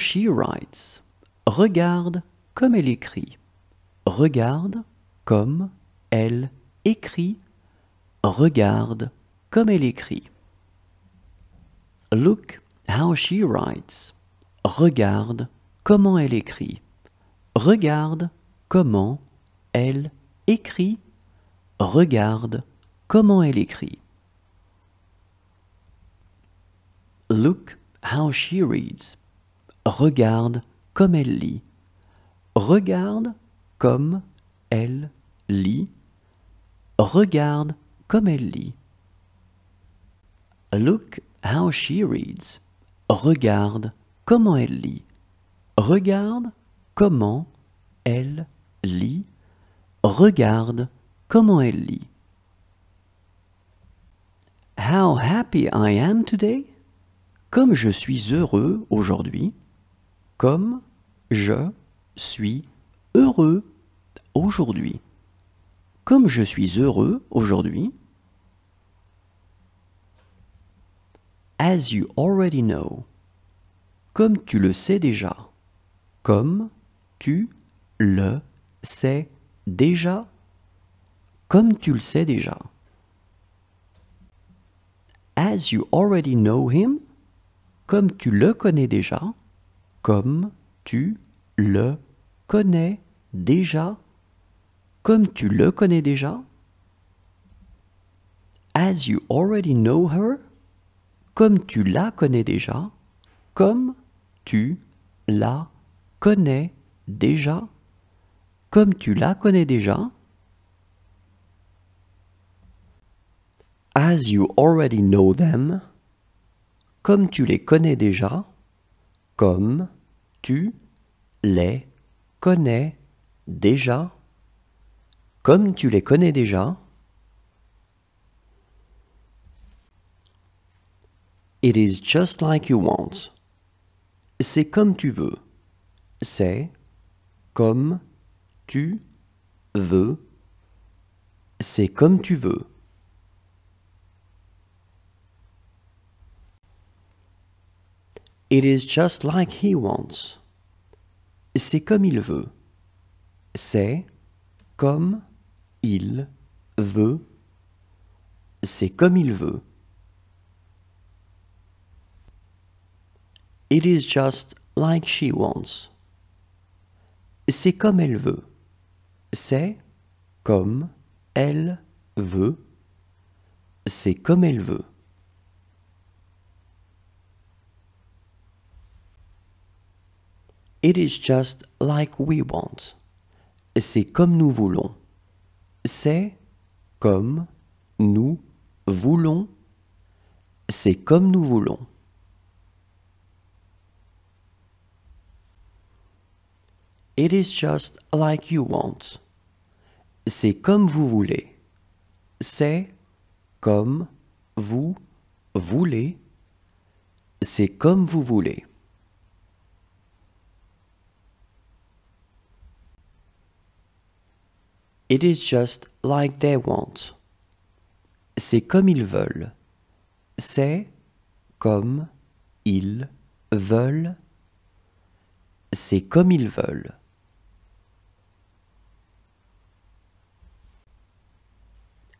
She Writes. Regarde comme elle écrit. Regarde comme elle écrit. Regarde comme elle écrit. Look how she writes. Regarde comment elle écrit. Regarde comment elle écrit. Regarde comment elle écrit. Look how she reads. Regarde comme elle lit. Regarde comme elle lit. Regarde comme elle lit. Look how she reads. Regarde comment elle lit. Regarde comment elle lit. Regarde comment elle lit. How happy I am today. Comme je suis heureux aujourd'hui comme je suis heureux aujourd'hui. Comme je suis heureux aujourd'hui. As you already know. Comme tu le sais déjà. Comme tu le sais déjà. Comme tu le sais déjà. As you already know him. Comme tu le connais déjà comme tu le connais déjà, comme tu le connais déjà, as you already know her, comme tu la connais déjà, comme tu la connais déjà, comme tu la connais déjà, as you already know them, comme tu les connais déjà, comme tu les connais déjà. Comme tu les connais déjà. It is just like you want. C'est comme tu veux. C'est comme tu veux. C'est comme tu veux. It is just like he wants. C'est comme il veut. C'est comme il veut. C'est comme il veut. It is just like she wants. C'est comme elle veut. C'est comme elle veut. C'est comme elle veut. It is just like we want. C'est comme nous voulons. C'est comme nous voulons. C'est comme nous voulons. It is just like you want. C'est comme vous voulez. C'est comme vous voulez. C'est comme vous voulez. It is just like they want. C'est comme ils veulent. C'est comme ils veulent. C'est comme ils veulent.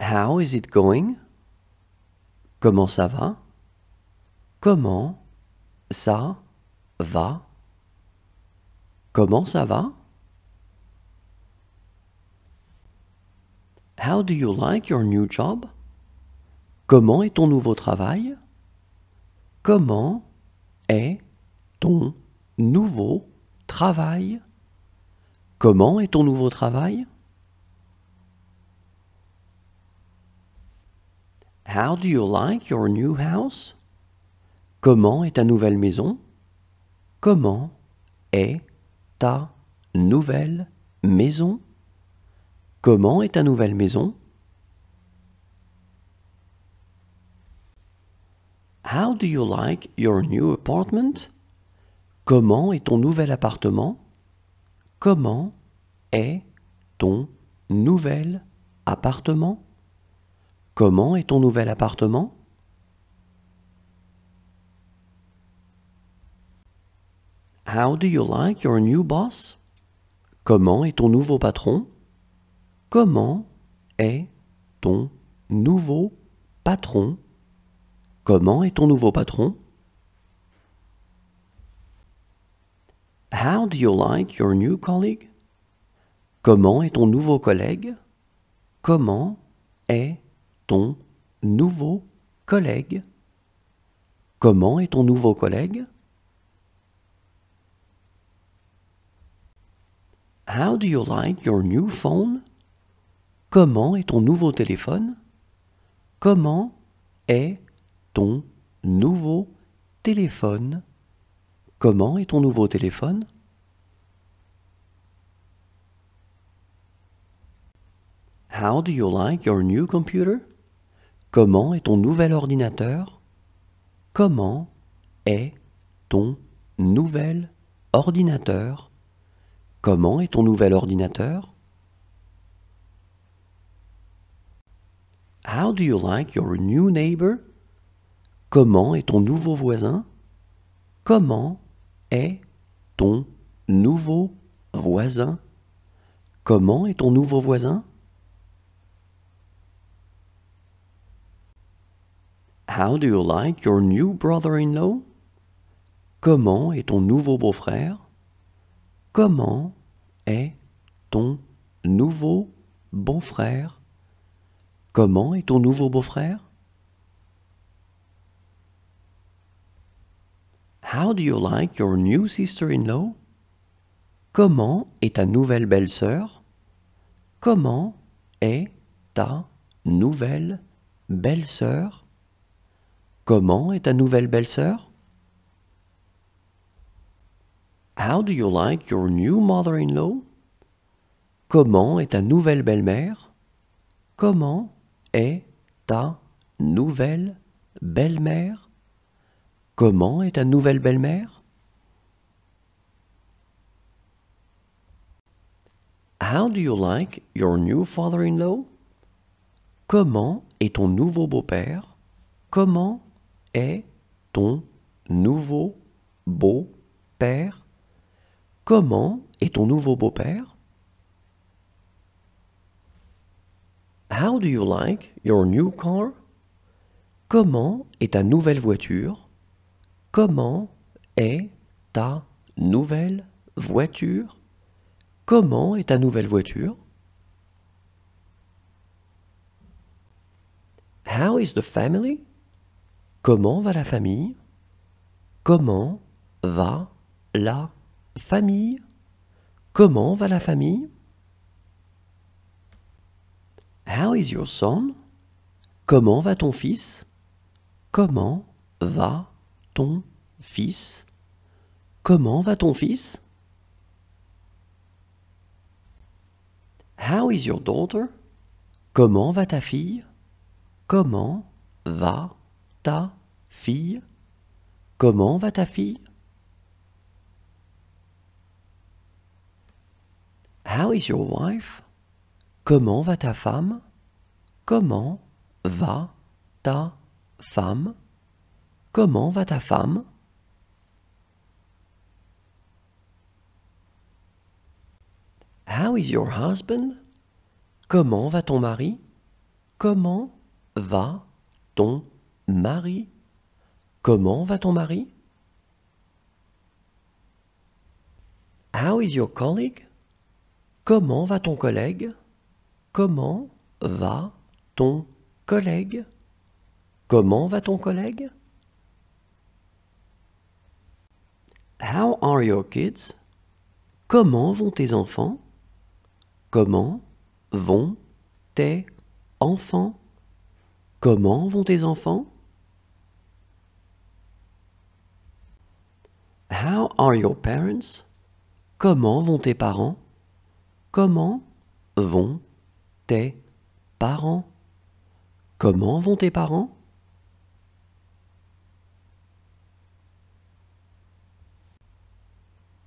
How is it going? Comment ça va? Comment ça va? Comment ça va? How do you like your new job? Comment est ton nouveau travail? Comment est ton nouveau travail? est ton nouveau travail? How do you like your new house? Comment est ta nouvelle maison? Comment est ta nouvelle maison? Comment est ta nouvelle maison? How do you like your new apartment? Comment est ton nouvel appartement? Comment est ton nouvel appartement? Comment est ton nouvel appartement? How do you like your new boss? Comment est ton nouveau patron? Comment est ton nouveau patron Comment est ton nouveau patron How do you like your new colleague Comment est ton nouveau collègue Comment est ton nouveau collègue Comment est ton nouveau collègue How do you like your new phone Comment est ton nouveau téléphone Comment est ton nouveau téléphone Comment est ton nouveau téléphone How do you like your new computer? Comment est ton nouvel ordinateur? Comment est ton nouvel ordinateur? Comment est ton nouvel ordinateur? How do you like your new neighbor? Comment est ton nouveau voisin? Comment est ton nouveau voisin? Comment est ton nouveau voisin? How do you like your new brother-in-law? Comment est ton nouveau beau-frère? Comment est ton nouveau bon frère Comment est ton nouveau beau-frère? How do you like your new sister-in-law? Comment est ta nouvelle belle-sœur? Comment est ta nouvelle belle-sœur? Comment est ta nouvelle belle-sœur? How do you like your new mother-in-law? Comment est ta nouvelle belle-mère? Comment est ta nouvelle belle-mère Comment est ta nouvelle belle-mère How do you like your new father-in-law Comment est ton nouveau beau-père Comment est ton nouveau beau-père Comment est ton nouveau beau-père How do you like your new car? Comment est ta nouvelle voiture? Comment est ta nouvelle voiture? Comment est ta nouvelle voiture? How is the family? Comment va la famille? Comment va la famille? Comment va la famille? How is your son? Comment va ton fils? Comment va ton fils? Comment va ton fils? How is your daughter? Comment va ta fille? Comment va ta fille? Comment va ta fille? How is your wife? Comment va ta femme Comment va ta femme Comment va ta femme How is your husband Comment va ton mari Comment va ton mari Comment va ton mari How is your colleague Comment va ton collègue Comment va ton collègue Comment va ton collègue How are your kids Comment vont tes enfants Comment vont tes enfants Comment vont tes enfants How are your parents Comment vont tes parents Comment vont tes parents Comment vont tes parents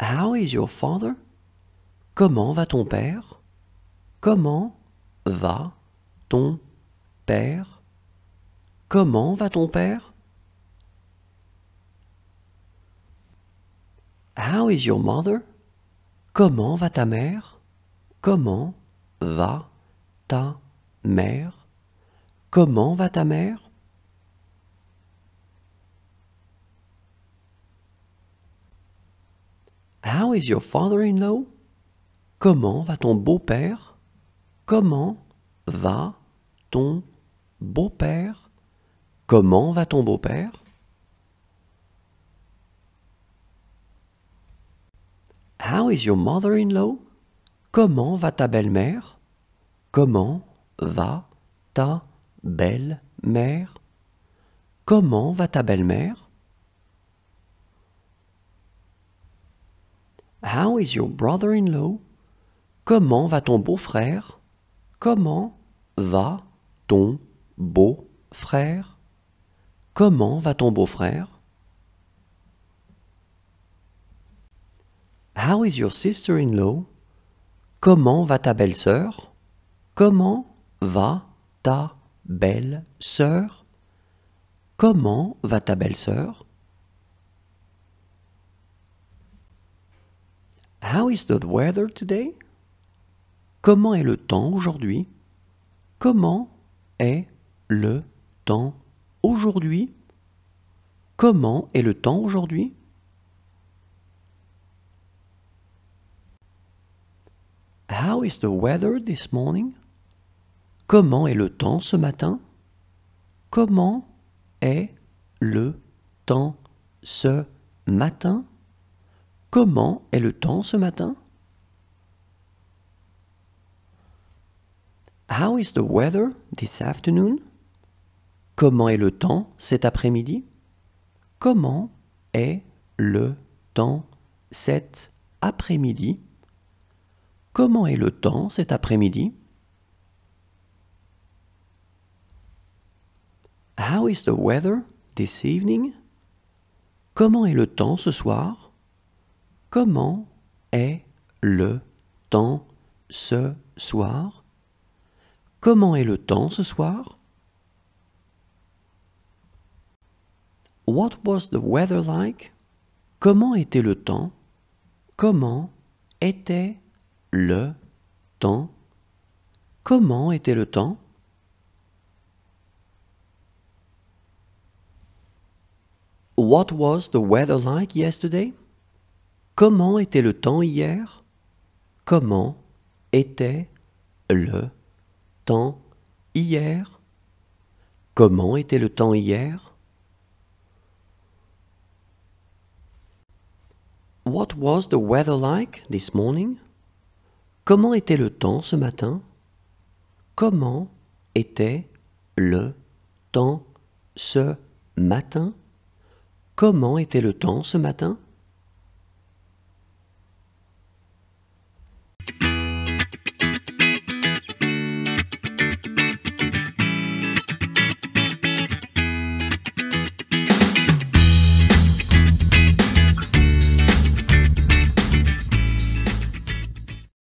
How is your father Comment va ton père Comment va ton père Comment va ton père How is your mother Comment va ta mère Comment va ta mère Comment va ta mère How is your father-in-law Comment va ton beau-père Comment va ton beau-père Comment va ton beau-père How is your mother-in-law Comment va ta belle-mère Comment va ta belle-mère Comment va ta belle-mère How is your brother-in-law Comment va ton beau-frère Comment va ton beau-frère Comment va ton beau-frère How is your sister-in-law Comment va ta belle-sœur Comment va ta belle-sœur Comment va ta belle-sœur How is the weather today Comment est le temps aujourd'hui Comment est le temps aujourd'hui Comment est le temps aujourd'hui How is the weather this morning Comment est le temps ce matin Comment est le temps ce matin Comment est le temps ce matin How is the weather this afternoon Comment est le temps cet après-midi Comment est le temps cet après-midi Comment est le temps cet après-midi How is the weather this evening? Comment est le temps ce soir? Comment est le temps ce soir? Comment est le temps ce soir? What was the weather like? Comment était le temps? Comment était le temps? Comment était le temps? What was the weather like yesterday? Comment était le temps hier? Comment était le temps hier? Comment était le temps hier? What was the weather like this morning? Comment était le temps ce matin? Comment était le temps ce matin? Comment était le temps ce matin